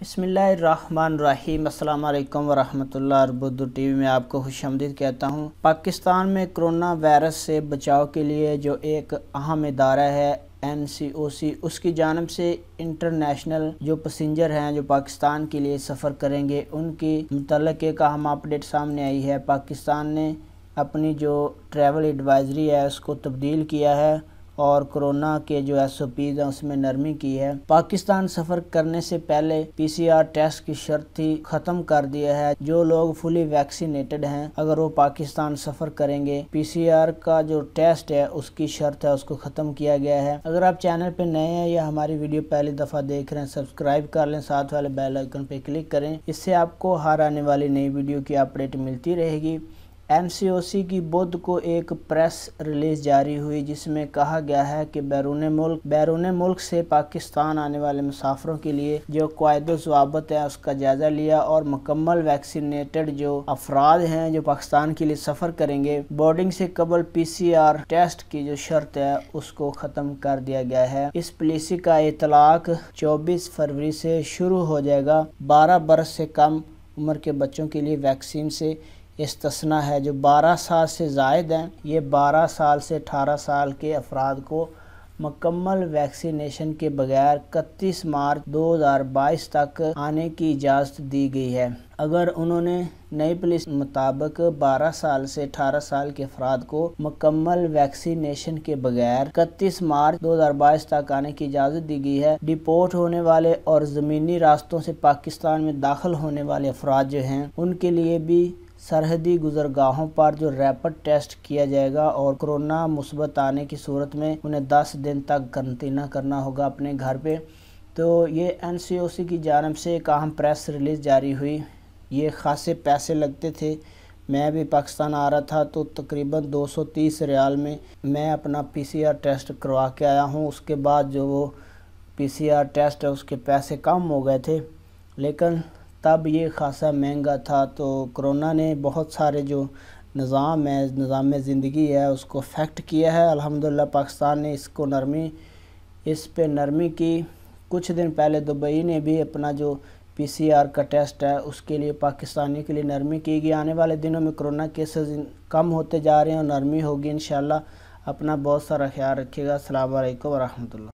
बसमीम अल्लाम वरहमतुल्लाह अरबुद्दू T V में आपको खुश आमदीद कहता हूँ पाकिस्तान में कोरोना वायरस से बचाव के लिए जो एक अहम इदारा है एन सी ओ सी उसकी जानब से इंटरनेशनल जो पसेंजर हैं जो पाकिस्तान के लिए सफ़र करेंगे उनकी मतलब एक अहम अपडेट सामने आई है पाकिस्तान ने अपनी जो ट्रैवल एडवाइजरी है उसको तब्दील किया है और कोरोना के जो एस ओ पीज हैं उसमें नरमी की है पाकिस्तान सफ़र करने से पहले पी सी आर टेस्ट की शर्त ही ख़त्म कर दिया है जो लोग फुली वैक्सीनेटेड हैं अगर वो पाकिस्तान सफ़र करेंगे पी सी आर का जो टेस्ट है उसकी शर्त है उसको ख़त्म किया गया है अगर आप चैनल पर नए हैं या हमारी वीडियो पहली दफ़ा देख रहे हैं सब्सक्राइब कर लें साथ वाले बेल आइकन पर क्लिक करें इससे आपको हर आने वाली नई वीडियो की अपडेट मिलती रहेगी एनसीओसी की बुद्ध को एक प्रेस रिलीज जारी हुई जिसमें कहा गया है कि बैरून मुल्क बैरून मुल्क से पाकिस्तान आने वाले मुसाफरों के लिए जो कायद जवाबत है उसका जायज़ा लिया और मुकम्मल वैक्सीनेटेड जो अफराद हैं जो पाकिस्तान के लिए सफ़र करेंगे बोर्डिंग से कबल पी सी आर टेस्ट की जो शर्त है उसको ख़त्म कर दिया गया है इस पॉलिसी का इतलाक चौबीस फरवरी से शुरू हो जाएगा बारह बरस से कम उम्र के बच्चों के लिए वैक्सीन से इसतना है जो 12 साल से जायद हैं ये 12 साल से 18 साल के अफराद को मकम्मल वैक्सीनेशन के बगैर 31 मार्च 2022 तक आने की इजाज़त दी गई है अगर उन्होंने नई पुलिस मुताबिक 12 साल से 18 साल के अफराद को मकम्मल वैक्सीनेशन के बगैर 31 मार्च 2022 तक आने की इजाज़त दी गई है डिपोर्ट होने वाले और ज़मीनी रास्तों से पाकिस्तान में दाखिल होने वाले अफराद जो हैं उनके लिए भी सरहदी गुजरगाहों पर जो रैपिड टेस्ट किया जाएगा और कोरोना मुसबत आने की सूरत में उन्हें 10 दिन तक करंतना करना होगा अपने घर पे तो ये एन की जानब से एक अहम प्रेस रिलीज़ जारी हुई ये खासे पैसे लगते थे मैं भी पाकिस्तान आ रहा था तो तकरीबन 230 रियाल में मैं अपना पीसीआर टेस्ट करवा के आया हूँ उसके बाद जो वो पी टेस्ट है उसके पैसे कम हो गए थे लेकिन तब ये ख़ासा महंगा था तो करोना ने बहुत सारे जो निज़ाम है निज़ाम ज़िंदगी है उसको फैक्ट किया है अल्हम्दुलिल्लाह पाकिस्तान ने इसको नरमी इस पे नरमी की कुछ दिन पहले दुबई ने भी अपना जो पीसीआर का टेस्ट है उसके लिए पाकिस्तानी के लिए नरमी की गई आने वाले दिनों में कोरोना केसेस कम होते जा रहे हैं और नरमी होगी इन अपना बहुत सारा ख्याल रखिएगा अल्लाम वरहमल